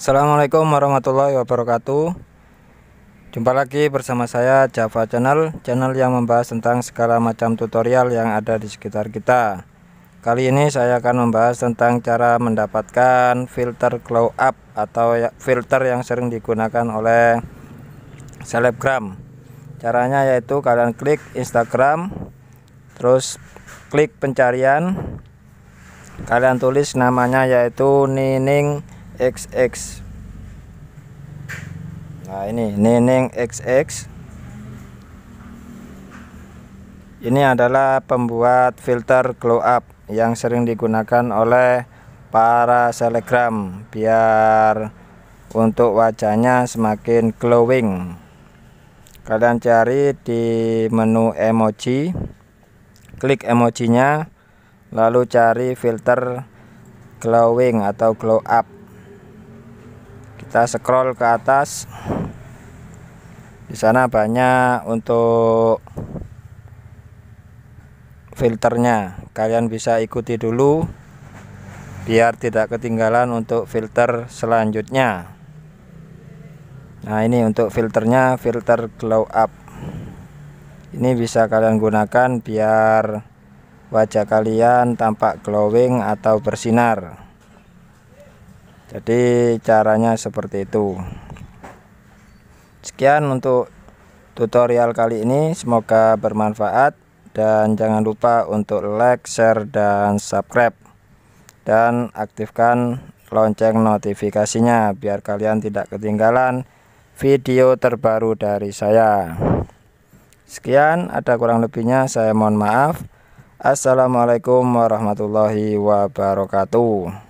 Assalamualaikum warahmatullahi wabarakatuh Jumpa lagi bersama saya Java Channel Channel yang membahas tentang segala macam tutorial yang ada di sekitar kita Kali ini saya akan membahas tentang cara mendapatkan filter glow up Atau ya, filter yang sering digunakan oleh selebgram Caranya yaitu kalian klik Instagram Terus klik pencarian Kalian tulis namanya yaitu Nining XX nah ini Neneng XX ini adalah pembuat filter glow up yang sering digunakan oleh para selegram biar untuk wajahnya semakin glowing kalian cari di menu emoji klik emojinya lalu cari filter glowing atau glow up kita scroll ke atas di sana banyak untuk filternya kalian bisa ikuti dulu biar tidak ketinggalan untuk filter selanjutnya nah ini untuk filternya filter glow up ini bisa kalian gunakan biar wajah kalian tampak glowing atau bersinar jadi caranya seperti itu sekian untuk tutorial kali ini semoga bermanfaat dan jangan lupa untuk like share dan subscribe dan aktifkan lonceng notifikasinya biar kalian tidak ketinggalan video terbaru dari saya sekian ada kurang lebihnya saya mohon maaf Assalamualaikum warahmatullahi wabarakatuh